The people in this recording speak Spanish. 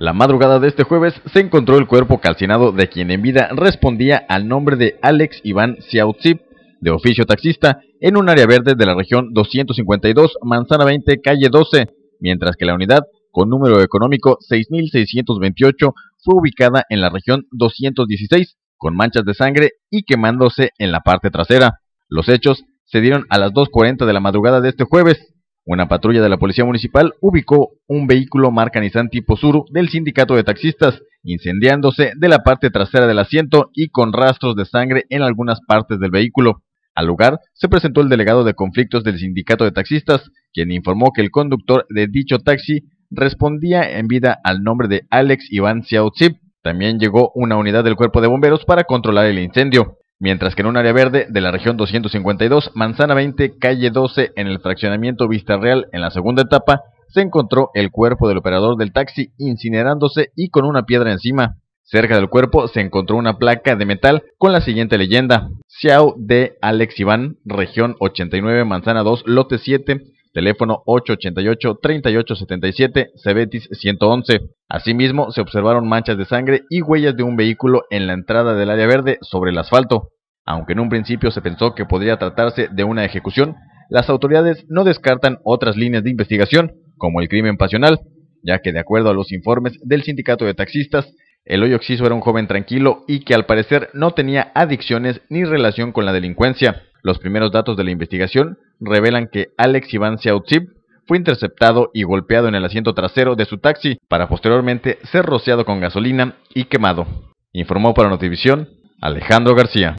La madrugada de este jueves se encontró el cuerpo calcinado de quien en vida respondía al nombre de Alex Iván Siautzip, de oficio taxista, en un área verde de la región 252, Manzana 20, calle 12, mientras que la unidad, con número económico 6628, fue ubicada en la región 216, con manchas de sangre y quemándose en la parte trasera. Los hechos se dieron a las 2.40 de la madrugada de este jueves, una patrulla de la Policía Municipal ubicó un vehículo marca Nissan tipo Zuru del sindicato de taxistas, incendiándose de la parte trasera del asiento y con rastros de sangre en algunas partes del vehículo. Al lugar se presentó el delegado de conflictos del sindicato de taxistas, quien informó que el conductor de dicho taxi respondía en vida al nombre de Alex Iván Xiaotzip. También llegó una unidad del cuerpo de bomberos para controlar el incendio mientras que en un área verde de la región 252, Manzana 20, calle 12, en el fraccionamiento Vista Real, en la segunda etapa, se encontró el cuerpo del operador del taxi incinerándose y con una piedra encima. Cerca del cuerpo se encontró una placa de metal con la siguiente leyenda: Xiao de Alex Iván, región 89, Manzana 2, lote 7, teléfono 888-3877, Cebetis 111. Asimismo, se observaron manchas de sangre y huellas de un vehículo en la entrada del área verde sobre el asfalto. Aunque en un principio se pensó que podría tratarse de una ejecución, las autoridades no descartan otras líneas de investigación, como el crimen pasional, ya que de acuerdo a los informes del sindicato de taxistas, el hoyo exiso era un joven tranquilo y que al parecer no tenía adicciones ni relación con la delincuencia. Los primeros datos de la investigación revelan que Alex Iván Siautzib fue interceptado y golpeado en el asiento trasero de su taxi para posteriormente ser rociado con gasolina y quemado. Informó para Notivisión Alejandro García.